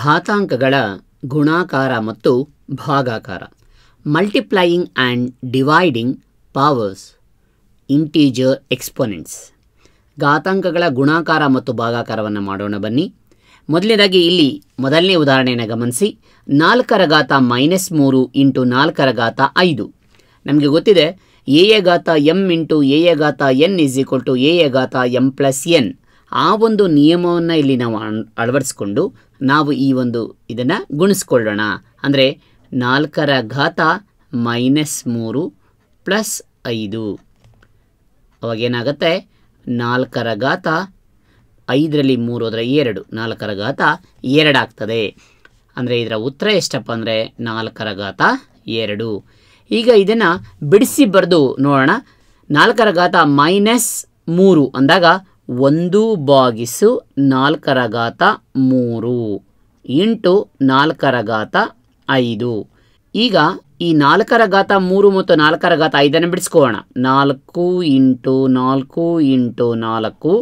ಘಾತಾಂಕಗಳ ಗುಣಾಕಾರ ಮತ್ತು ಭಾಗಾಕಾರ multiplying and dividing powers integer exponents ಘಾತಾಂಕಗಳ ಗುಣಾಕಾರ ಮತ್ತು ಭಾಗಾಕಾರವನ್ನು ಮಾಡೋಣ ಬನ್ನಿ ಮೊದಲನೇದಾಗಿ ಇಲ್ಲಿ ಮೊದಲನೇ ಉದಾಹರಣೆಯನ್ನು ಗಮನಿಸಿ ನಾಲ್ಕರ ಘಾತ ಮೈನಸ್ ಮೂರು ಇಂಟು ನಾಲ್ಕರ ಘಾತ ಐದು ನಮಗೆ ಗೊತ್ತಿದೆ ಎ ಎ ಘಾತ M into A A N is equal to A A ಘಾತ ಎಮ್ ಪ್ಲಸ್ ಎನ್ ಆ ಒಂದು ನಿಯಮವನ್ನು ಇಲ್ಲಿ ನಾವು ಅಳವಡಿಸ್ಕೊಂಡು ನಾವು ಈ ಒಂದು ಇದನ್ನು ಗುಣಿಸ್ಕೊಳ್ಳೋಣ ಅಂದರೆ ನಾಲ್ಕರ ಘಾತ ಮೈನಸ್ ಮೂರು ಪ್ಲಸ್ ಐದು ಅವಾಗೇನಾಗುತ್ತೆ ನಾಲ್ಕರ ಘಾತ ಐದರಲ್ಲಿ ಮೂರು ಅದರ ಎರಡು ನಾಲ್ಕರ ಘಾತ ಎರಡಾಗ್ತದೆ ಅಂದರೆ ಇದರ ಉತ್ತರ ಎಷ್ಟಪ್ಪ ಅಂದರೆ ನಾಲ್ಕರ ಘಾತ ಎರಡು ಈಗ ಇದನ್ನು ಬಿಡಿಸಿ ಬರೆದು ನೋಡೋಣ ನಾಲ್ಕರ ಘಾತ ಮೈನಸ್ ಮೂರು ಅಂದಾಗ ಒಂದು ಬಾಗಿಸು ನಾಲ್ಕರ ಘಾತ ಮೂರು ಇಂಟು ನಾಲ್ಕರ ಘಾತ ಐದು ಈಗ ಈ ನಾಲ್ಕರ ಘಾತ ಮೂರು ಮತ್ತು ನಾಲ್ಕರ ಘಾತ ಐದನ್ನು ಬಿಡಿಸ್ಕೋಣ ನಾಲ್ಕು ಇಂಟು ನಾಲ್ಕು ಇಂಟು ನಾಲ್ಕು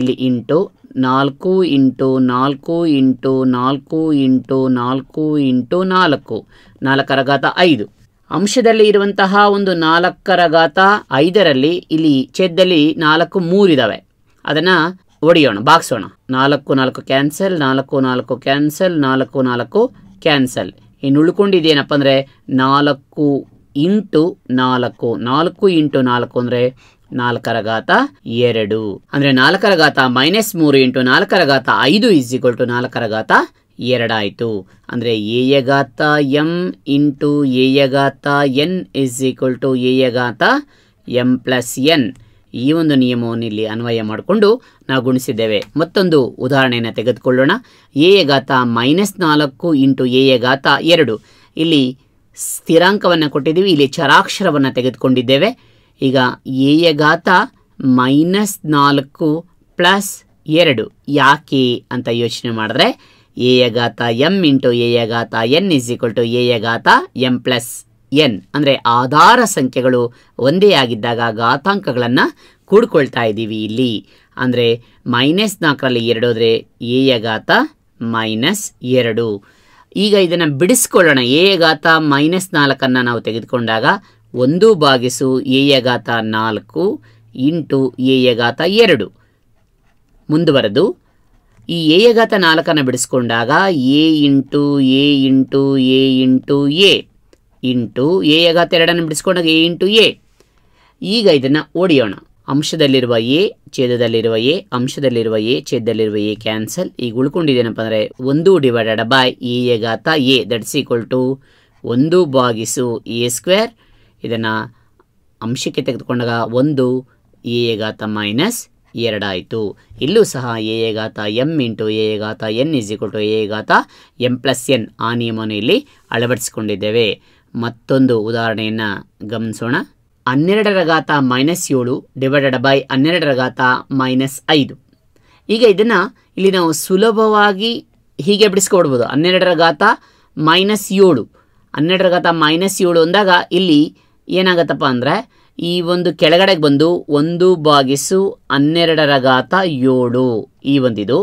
ಇಲ್ಲಿ ಇಂಟು ನಾಲ್ಕು ಇಂಟು ನಾಲ್ಕು ಇಂಟು ನಾಲ್ಕು ಇಂಟು ನಾಲ್ಕು ಇಂಟು ನಾಲ್ಕು ನಾಲ್ಕರ ಘಾತ ಐದು ಅಂಶದಲ್ಲಿ ಇರುವಂತಹ ಒಂದು ನಾಲ್ಕರ ಘಾತ ಐದರಲ್ಲಿ ಇಲ್ಲಿ ಛೇದದಲ್ಲಿ ನಾಲ್ಕು ಮೂರಿದ್ದಾವೆ ಅದನ್ನು ಹೊಡೆಯೋಣ ಭಾಗಿಸೋಣ ನಾಲ್ಕು ನಾಲ್ಕು ಕ್ಯಾನ್ಸಲ್ ನಾಲ್ಕು ನಾಲ್ಕು ಕ್ಯಾನ್ಸಲ್ ನಾಲ್ಕು ನಾಲ್ಕು ಕ್ಯಾನ್ಸಲ್ ಇನ್ನು ಉಳ್ಕೊಂಡಿದ್ದೇನಪ್ಪ ಅಂದರೆ ನಾಲ್ಕು ಇಂಟು ನಾಲ್ಕು ನಾಲ್ಕು ಇಂಟು ನಾಲ್ಕು ಅಂದರೆ ನಾಲ್ಕರ ಘಾತ ಎರಡು ಅಂದರೆ ನಾಲ್ಕರ ಘಾತ ಮೈನಸ್ ಮೂರು ಇಂಟು ನಾಲ್ಕರ ಘಾತ ಐದು ಇಸ್ ಈಕ್ವಲ್ ಟು ನಾಲ್ಕರ ಘಾತ ಎರಡಾಯಿತು ಅಂದರೆ ಎಯ ಘಾತ ಎಮ್ ಇಂಟು ಎಯ ಘಾತ ಎನ್ ಇಸ್ ಈಕ್ವಲ್ ಟು ಎಯ ಘಾತ ಪ್ಲಸ್ ಎನ್ ಈ ಒಂದು ನಿಯಮವನ್ನು ಇಲ್ಲಿ ಅನ್ವಯ ಮಾಡಿಕೊಂಡು ನಾವು ಗುಣಿಸಿದ್ದೇವೆ ಮತ್ತೊಂದು ಉದಾಹರಣೆಯನ್ನು ತೆಗೆದುಕೊಳ್ಳೋಣ ಎ ಘಾತ ಮೈನಸ್ ನಾಲ್ಕು ಇಂಟು ಎ ಘಾತ ಎರಡು ಇಲ್ಲಿ ಸ್ಥಿರಾಂಕವನ್ನು ಕೊಟ್ಟಿದ್ದೀವಿ ಇಲ್ಲಿ ಚರಾಕ್ಷರವನ್ನು ತೆಗೆದುಕೊಂಡಿದ್ದೇವೆ ಈಗ ಎ ಘಾತ ಮೈನಸ್ ನಾಲ್ಕು ಪ್ಲಸ್ ಎರಡು ಯಾಕೆ ಅಂತ ಯೋಚನೆ ಮಾಡಿದ್ರೆ ಎ ಘಾತ ಎಂ ಇಂಟು ಎ ಘಾತ N is equal to A ಘಾತ ಎಂ ಪ್ಲಸ್ ಎನ್ ಅಂದರೆ ಆಧಾರ ಸಂಖ್ಯೆಗಳು ಒಂದೇ ಆಗಿದ್ದಾಗ ಘಾತಾಂಕಗಳನ್ನು ಕೂಡ್ಕೊಳ್ತಾ ಇದ್ದೀವಿ ಇಲ್ಲಿ ಅಂದರೆ ಮೈನಸ್ ನಾಲ್ಕರಲ್ಲಿ ಎರಡು ಎ ಎಯ ಘಾತ ಮೈನಸ್ ಎರಡು ಈಗ ಇದನ್ನು ಬಿಡಿಸ್ಕೊಳ್ಳೋಣ ಎ ಘಾತ ಮೈನಸ್ ನಾಲ್ಕನ್ನು ನಾವು ತೆಗೆದುಕೊಂಡಾಗ ಒಂದು ಭಾಗಿಸು ಎಯ ಘಾತ ನಾಲ್ಕು ಇಂಟು ಎಯ ಘಾತ ಎರಡು ಮುಂದುವರೆದು ಈ ಎಯ ಘಾತ ನಾಲ್ಕನ್ನು ಬಿಡಿಸ್ಕೊಂಡಾಗ A into A into A into A into A ಘಾತ ಎರಡನ್ನು ಬಿಡಿಸ್ಕೊಂಡಾಗ ಎ ಇಂಟು ಎ ಈಗ ಇದನ್ನು ಓಡಿಯೋಣ ಅಂಶದಲ್ಲಿರುವ ಎ ಛೇದದಲ್ಲಿರುವ ಎ ಅಂಶದಲ್ಲಿರುವ ಎ ಛೇದದಲ್ಲಿರುವ ಎ ಕ್ಯಾನ್ಸಲ್ ಈಗ ಉಳ್ಕೊಂಡಿದ್ದೇನಪ್ಪ ಅಂದರೆ ಒಂದು ಡಿವೈಡೆಡ್ ಬೈ ಎ ಘಾತ ಎ ದಟ್ಸ್ ಈಕ್ವಲ್ ಟು ಒಂದು ಭಾಗಿಸು ಎ ಸ್ಕ್ವೇರ್ ಇದನ್ನು ಅಂಶಕ್ಕೆ ತೆಗೆದುಕೊಂಡಾಗ ಒಂದು ಎ ಘಾತ ಮೈನಸ್ ಎರಡಾಯಿತು ಇಲ್ಲೂ ಸಹ ಎ ಎ ಘಾತ ಎಮ್ ಇಂಟು ಎ ಎ ಘಾತ N is equal to A ಘಾತ ಎಮ್ ಪ್ಲಸ್ ಎನ್ ಆ ನಿಯಮವನ್ನು ಇಲ್ಲಿ ಅಳವಡಿಸಿಕೊಂಡಿದ್ದೇವೆ ಮತ್ತೊಂದು ಉದಾಹರಣೆಯನ್ನು ಗಮನಿಸೋಣ ಹನ್ನೆರಡರ ಘಾತ ಮೈನಸ್ ಏಳು ಡಿವೈಡೆಡ್ ಬೈ ಹನ್ನೆರಡರ ಘಾತ ಮೈನಸ್ ಐದು ಈಗ ಇದನ್ನು ಇಲ್ಲಿ ನಾವು ಸುಲಭವಾಗಿ ಹೀಗೆ ಬಿಡಿಸ್ಕೊಡ್ಬೋದು ಹನ್ನೆರಡರ ಘಾತ ಮೈನಸ್ ಏಳು ಹನ್ನೆರಡರ ಘಾತ ಮೈನಸ್ ಏಳು ಅಂದಾಗ ಇಲ್ಲಿ ಏನಾಗತ್ತಪ್ಪ ಅಂದರೆ ಈ ಒಂದು ಕೆಳಗಡೆಗೆ ಬಂದು ಒಂದು ಬಾಗಿಸು ಹನ್ನೆರಡರ ಘಾತ ಏಳು ಈ ಒಂದಿದು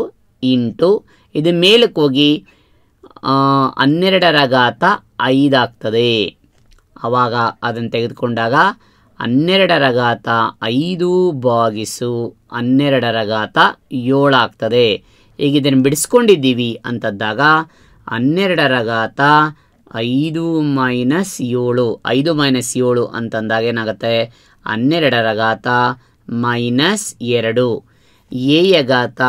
ಇಂಟು ಇದು ಮೇಲಕ್ಕೆ ಹೋಗಿ ಹನ್ನೆರಡರ ಘಾತ ಐದಾಗ್ತದೆ ಆವಾಗ ಅದನ್ನು ತೆಗೆದುಕೊಂಡಾಗ ಹನ್ನೆರಡರ ಘಾತ ಐದು ಬಾಗಿಸು ಹನ್ನೆರಡರ ಘಾತ ಏಳಾಗ್ತದೆ ಈಗ ಇದನ್ನು ಬಿಡಿಸ್ಕೊಂಡಿದ್ದೀವಿ ಅಂತಂದಾಗ ಹನ್ನೆರಡರ ಘಾತ ಐದು ಮೈನಸ್ ಏಳು ಐದು ಮೈನಸ್ ಏಳು ಅಂತಂದಾಗ ಏನಾಗುತ್ತೆ ಹನ್ನೆರಡರ ಘಾತ ಮೈನಸ್ ಎರಡು ಎ ಘಾತ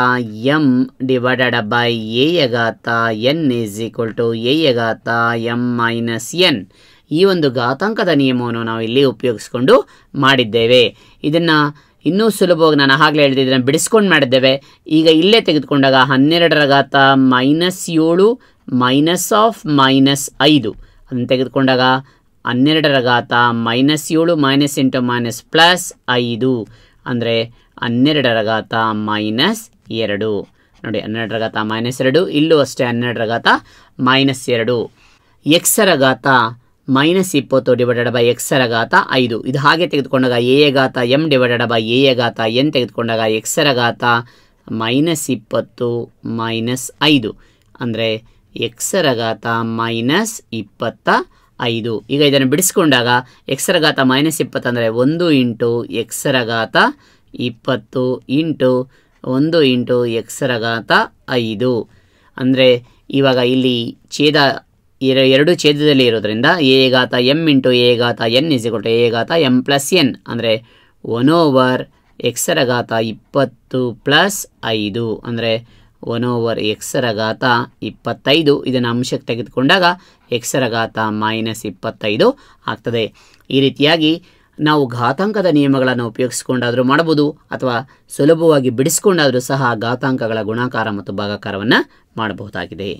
ಎಮ್ ಡಿವೈಡೆಡ್ ಬೈ ಎ ಘಾತ N is equal to A ಘಾತ ಎಮ್ ಮೈನಸ್ ಎನ್ ಈ ಒಂದು ಘಾತಾಂಕದ ನಿಯಮವನ್ನು ನಾವು ಇಲ್ಲಿ ಉಪಯೋಗಿಸ್ಕೊಂಡು ಮಾಡಿದ್ದೇವೆ ಇದನ್ನು ಇನ್ನೂ ಸುಲಭವಾಗಿ ನಾನು ಆಗಲೇ ಹೇಳಿದೆ ಇದನ್ನು ಬಿಡಿಸ್ಕೊಂಡು ಮಾಡಿದ್ದೇವೆ ಈಗ ಇಲ್ಲೇ ತೆಗೆದುಕೊಂಡಾಗ ಹನ್ನೆರಡರ ಘಾತ ಮೈನಸ್ ಏಳು ಮೈನಸ್ ಆಫ್ ಮೈನಸ್ ಐದು ಅದನ್ನು ತೆಗೆದುಕೊಂಡಾಗ ಹನ್ನೆರಡರ ಘಾತ ಮೈನಸ್ ಏಳು ಮೈನಸ್ ಎಂಟು ಮೈನಸ್ ಪ್ಲಸ್ ಐದು ಅಂದರೆ ಹನ್ನೆರಡರ ಘಾತ ಮೈನಸ್ ಎರಡು ನೋಡಿ ಹನ್ನೆರಡರ ಘಾತ ಮೈನಸ್ ಎರಡು ಇಲ್ಲೂ ಅಷ್ಟೇ ಹನ್ನೆರಡರ ಘಾತ ಮೈನಸ್ ಎರಡು ಎಕ್ಸರ ಘಾತ ಮೈನಸ್ ಇಪ್ಪತ್ತು ಡಿವೈಡೆಡ್ ಬೈ ಎಕ್ಸರ ಘಾತ ಐದು ಇದು ಹಾಗೆ ತೆಗೆದುಕೊಂಡಾಗ ಎ ಘಾತ ಎಮ್ ಡಿವೈಡೆಡ್ ಬೈ ಎ ಘಾತ ಎನ್ ತೆಗೆದುಕೊಂಡಾಗ ಎಕ್ಸರ ಘಾತ ಮೈನಸ್ ಇಪ್ಪತ್ತು ಮೈನಸ್ ಐದು ಅಂದರೆ ಎಕ್ಸರ ಘಾತ ಮೈನಸ್ ಇಪ್ಪತ್ತ ಐದು ಈಗ ಇದನ್ನು ಬಿಡಿಸ್ಕೊಂಡಾಗ ಎಕ್ಸರಘಾತ ಮೈನಸ್ ಇಪ್ಪತ್ತು ಅಂದರೆ ಒಂದು ಇಂಟು ಎಕ್ಸರಘಾತ ಇಪ್ಪತ್ತು ಇಂಟು ಒಂದು ಇಂಟು ಎಕ್ಸರಘಾತ ಐದು ಅಂದರೆ ಇವಾಗ ಇಲ್ಲಿ ಛೇದ ಎರಡು ಛೇದದಲ್ಲಿ ಇರೋದ್ರಿಂದ ಎ ಘಾತ ಎಮ್ ಇಂಟು ಎ ಘಾತ ಎನ್ ಇಸಿಕೊಟ್ಟು ಎ ಘಾತ ಎಮ್ ಪ್ಲಸ್ ಎನ್ ಅಂದರೆ ಒನ್ ಓವರ್ ಎಕ್ಸರಘಾತ ಇಪ್ಪತ್ತು ಪ್ಲಸ್ ಐದು ಅಂದರೆ ಒನ್ ಓವರ್ ಎಕ್ಸರ ಘಾತ ಇಪ್ಪತ್ತೈದು ಇದನ್ನು ಅಂಶಕ್ಕೆ ತೆಗೆದುಕೊಂಡಾಗ ಎಕ್ಸರ ಘಾತ ಮೈನಸ್ ಇಪ್ಪತ್ತೈದು ಆಗ್ತದೆ ಈ ರೀತಿಯಾಗಿ ನಾವು ಘಾತಾಂಕದ ನಿಯಮಗಳನ್ನು ಉಪಯೋಗಿಸಿಕೊಂಡಾದರೂ ಮಾಡಬಹುದು ಅಥವಾ ಸುಲಭವಾಗಿ ಬಿಡಿಸಿಕೊಂಡಾದರೂ ಸಹ ಘಾತಾಂಕಗಳ ಗುಣಾಕಾರ ಮತ್ತು ಭಾಗಾಕಾರವನ್ನು ಮಾಡಬಹುದಾಗಿದೆ